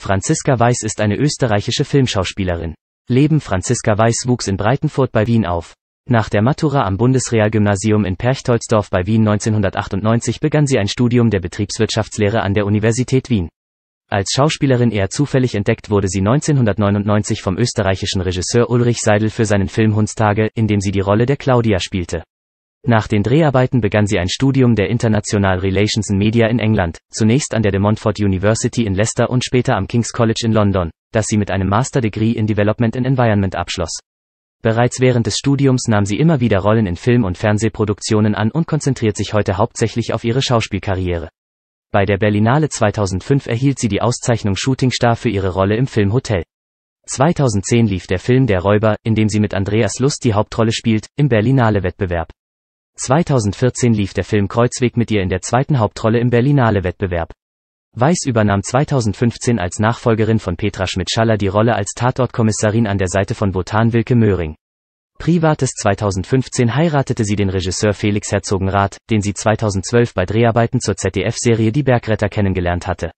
Franziska Weiß ist eine österreichische Filmschauspielerin. Leben Franziska Weiß wuchs in Breitenfurt bei Wien auf. Nach der Matura am Bundesrealgymnasium in Perchtoldsdorf bei Wien 1998 begann sie ein Studium der Betriebswirtschaftslehre an der Universität Wien. Als Schauspielerin eher zufällig entdeckt wurde sie 1999 vom österreichischen Regisseur Ulrich Seidel für seinen Film Hundstage, in dem sie die Rolle der Claudia spielte. Nach den Dreharbeiten begann sie ein Studium der International Relations and Media in England, zunächst an der De Montfort University in Leicester und später am King's College in London, das sie mit einem Master Degree in Development and Environment abschloss. Bereits während des Studiums nahm sie immer wieder Rollen in Film- und Fernsehproduktionen an und konzentriert sich heute hauptsächlich auf ihre Schauspielkarriere. Bei der Berlinale 2005 erhielt sie die Auszeichnung Shooting Star für ihre Rolle im Film Hotel. 2010 lief der Film Der Räuber, in dem sie mit Andreas Lust die Hauptrolle spielt, im Berlinale-Wettbewerb. 2014 lief der Film Kreuzweg mit ihr in der zweiten Hauptrolle im Berlinale-Wettbewerb. Weiß übernahm 2015 als Nachfolgerin von Petra Schmidt-Schaller die Rolle als Tatortkommissarin an der Seite von Botan Wilke Möhring. Privates 2015 heiratete sie den Regisseur Felix Herzogenrath, den sie 2012 bei Dreharbeiten zur ZDF-Serie Die Bergretter kennengelernt hatte.